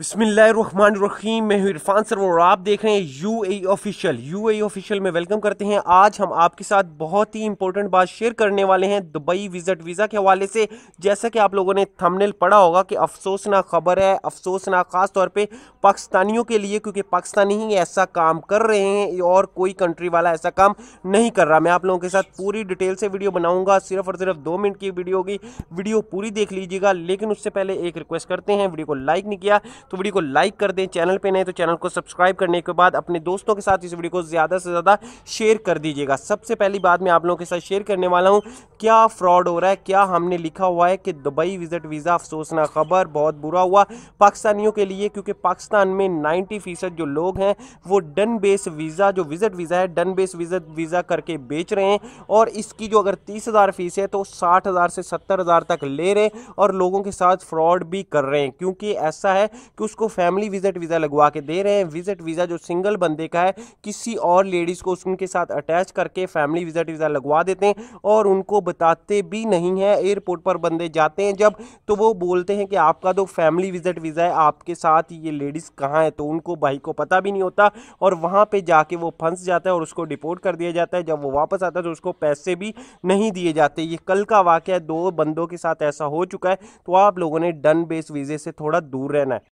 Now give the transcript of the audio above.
बसमीम मैं हूँ इरफान सर और आप देख रहे हैं U A official U A official में वेलकम करते हैं आज हम आपके साथ बहुत ही इंपॉर्टेंट बात शेयर करने वाले हैं दुबई विजिट वीज़ा के हवाले से जैसा कि आप लोगों ने थंबनेल पढ़ा होगा कि अफसोसनाक खबर है अफसोसनाक ख़ास तौर पे पाकिस्तानियों के लिए क्योंकि पाकिस्तानी ही ऐसा काम कर रहे हैं और कोई कंट्री वाला ऐसा काम नहीं कर रहा मैं आप लोगों के साथ पूरी डिटेल से वीडियो बनाऊँगा सिर्फ और सिर्फ दो मिनट की वीडियो होगी वीडियो पूरी देख लीजिएगा लेकिन उससे पहले एक रिक्वेस्ट करते हैं वीडियो को लाइक नहीं किया तो वीडियो को लाइक कर दें चैनल पर नहीं तो चैनल को सब्सक्राइब करने के बाद अपने दोस्तों के साथ इस वीडियो को ज़्यादा से ज़्यादा शेयर कर दीजिएगा सबसे पहली बात मैं आप लोगों के साथ शेयर करने वाला हूँ क्या फ्रॉड हो रहा है क्या हमने लिखा हुआ है कि दुबई विजिट वीज़ा अफसोसना खबर बहुत बुरा हुआ पाकिस्तानियों के लिए क्योंकि पाकिस्तान में नाइन्टी फीसद जो लोग हैं वो डन बेस वीज़ा जो विजिट वीज़ा है डन बेस विजिट वीज़ा करके बेच रहे हैं और इसकी जो अगर तीस हज़ार फीस है तो साठ हज़ार से सत्तर हज़ार तक ले रहे हैं और लोगों के साथ फ्रॉड भी कर रहे हैं क्योंकि ऐसा है कि उसको फैमिली विजिट वीज़ा लगवा के दे रहे हैं विजिट वीज़ा जो सिंगल बंदे का है किसी और लेडीज़ को उनके साथ अटैच करके फैमिली विजिट वीज़ा लगवा देते हैं और उनको बताते भी नहीं है एयरपोर्ट पर बंदे जाते हैं जब तो वो बोलते हैं कि आपका तो फैमिली विजिट वीज़ा है आपके साथ ये लेडीज़ कहाँ है तो उनको भाई को पता भी नहीं होता और वहाँ पर जाके वो फंस जाता है और उसको डिपोर्ट कर दिया जाता है जब वो वापस आता है तो उसको पैसे भी नहीं दिए जाते ये कल का वाक़ है दो बंदों के साथ ऐसा हो चुका है तो आप लोगों ने डन बेस वीज़े से थोड़ा दूर रहना है